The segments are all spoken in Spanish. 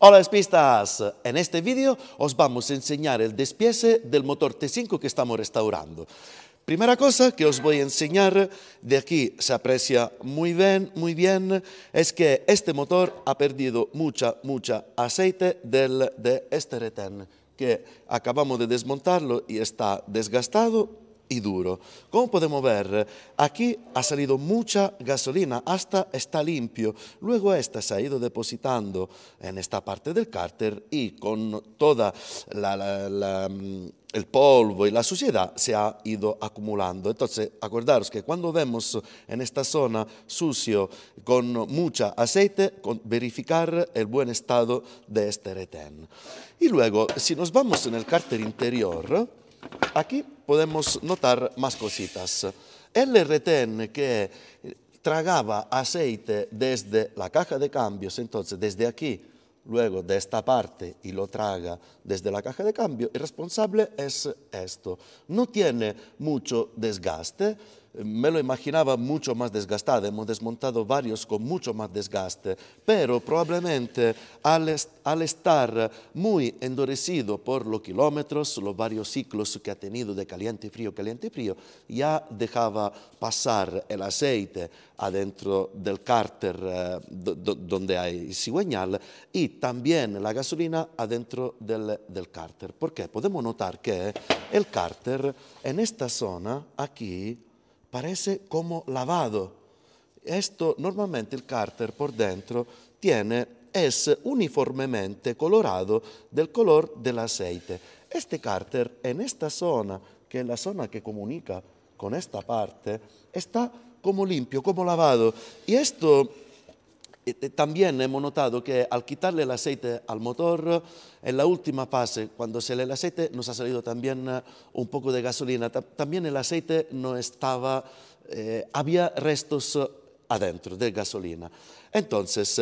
Hola espistas, en este vídeo os vamos a enseñar el despiece del motor T5 que estamos restaurando. Primera cosa que os voy a enseñar, de aquí se aprecia muy bien, muy bien, es que este motor ha perdido mucha, mucha aceite del, de este retén, que acabamos de desmontarlo y está desgastado, y duro. Como podemos ver, aquí ha salido mucha gasolina, hasta está limpio. Luego esta se ha ido depositando en esta parte del cárter y con toda mm, el polvo y la suciedad se ha ido acumulando. Entonces, acordaros que cuando vemos en esta zona sucio con mucha aceite, con verificar el buen estado de este retén. Y luego, si nos vamos en el cárter interior, aquí podemos notar más cositas. El retén que tragaba aceite desde la caja de cambios, entonces desde aquí, luego de esta parte y lo traga desde la caja de cambio, el responsable es esto. No tiene mucho desgaste, me lo imaginaba mucho más desgastado. Hemos desmontado varios con mucho más desgaste, pero probablemente al, al, estar muy endurecido por los kilómetros, los varios ciclos que ha tenido de caliente y frío, caliente y frío, ya dejaba pasar el aceite adentro del cárter eh, donde hay cigüeñal y también la gasolina adentro del, del cárter. qué? podemos notar que el cárter en esta zona, aquí, parece como lavado. Esto normalmente el cárter por dentro tiene, es uniformemente colorado del color del aceite. Este cárter en esta zona, que es la zona que comunica con esta parte, está como limpio, como lavado. Y esto eh, eh, también hemos notado que al quitarle el aceite al motor, en la última fase, cuando se le el aceite, nos ha salido también eh, un poco de gasolina. También el aceite no estaba, había restos adentro de gasolina. Entonces,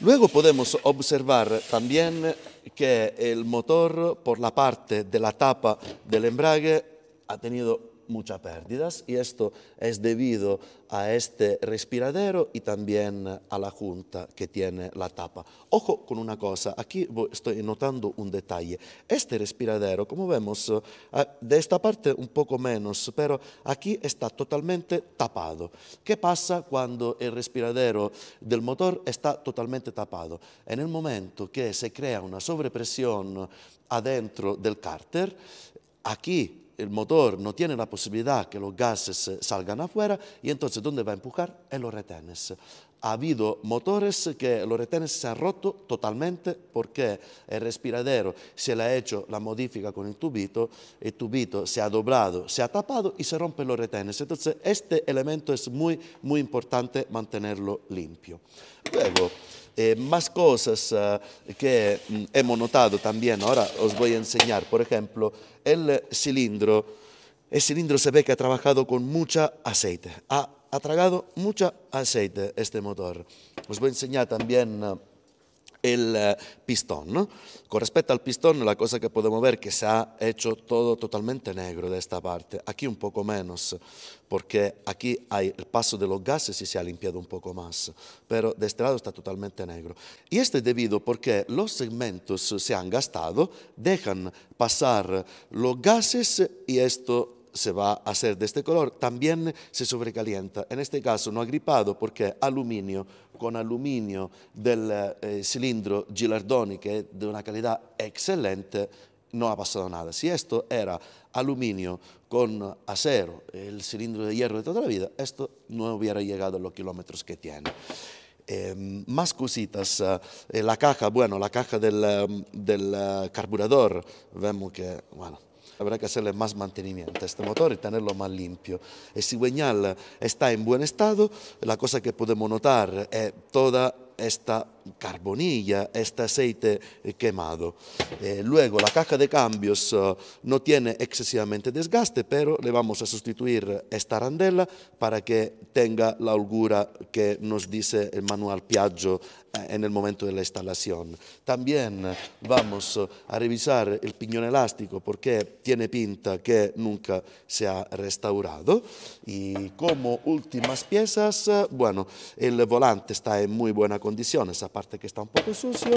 luego podemos observar también que el motor, por la parte de la tapa del embrague, ha tenido muchas pérdidas y esto es debido a este respiradero y también a la junta que tiene la tapa. Ojo con una cosa, aquí estoy notando un detalle. Este respiradero, como vemos, eh, ah, de esta parte un poco menos, pero aquí está totalmente tapado. ¿Qué pasa cuando el respiradero del motor está totalmente tapado? En el momento que se crea una sobrepresión adentro del cárter, aquí el motor no tiene la posibilidad que los gases eh, salgan afuera y entonces ¿dónde va a empujar? En los retenes ha habido motores que los retenes se han roto totalmente porque el respiradero se le ha hecho la modifica con el tubito, el tubito se ha doblado, se ha tapado y se rompen los retenes. Entonces este elemento es muy, muy importante mantenerlo limpio. Luego, eh, más cosas eh, que mm, hemos notado también, ahora os voy a enseñar, por ejemplo, el cilindro. El cilindro se ve que ha trabajado con mucha aceite, ha ha tragado mucho aceite este motor. Os voy a enseñar también eh, el eh, pistón. Con respecto al pistón, la cosa que podemos ver que se ha hecho todo totalmente negro de esta parte. Aquí un poco menos, porque aquí hay el paso de los gases y se ha limpiado un poco más, pero de este lado está totalmente negro. Y esto es debido porque los segmentos se han gastado, dejan pasar los gases y esto se va a hacer de este color, también se sobrecalienta. En este caso no agripado porque aluminio con aluminio del eh, cilindro Gilardoni, que es de una calidad excelente, no ha pasado nada. Si esto era aluminio con acero, el cilindro de hierro de toda la vida, esto no hubiera llegado a los kilómetros que tiene. Em, más cositas, eh, la caja, bueno, la caja del, em, del eh, carburador, vemos que, bueno, habrá que hacerle más mantenimiento a este motor y tenerlo más limpio. El cigüeñal está en buen estado, la cosa que podemos notar es eh, toda esta carbonilla este aceite eh, quemado. Eh, luego la caja de cambios eh, no tiene excesivamente desgaste, pero le vamos a sustituir esta arandela para que tenga la holgura que nos dice el manual Piaggio en el momento de la instalación. También vamos a revisar el piñón elástico porque tiene pinta que nunca se ha restaurado. Y como últimas piezas, bueno, el volante está en muy buena condición, parte que está un poco sucio,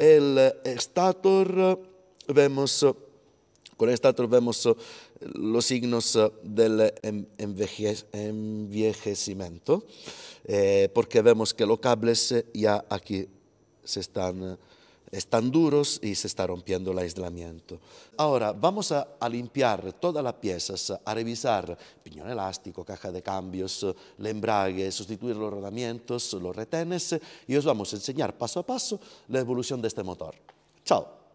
el eh, eh, eh, estator, vemos, con el estator vemos los signos del em, envejecimiento, porque vemos que los cables ya aquí se están están duros y se está rompiendo el aislamiento. Ahora vamos a, limpiar todas las piezas, a revisar piñón elástico, caja de cambios, el embrague, sustituir los rodamientos, los retenes y os vamos a enseñar paso a paso la evolución de este motor. Chao.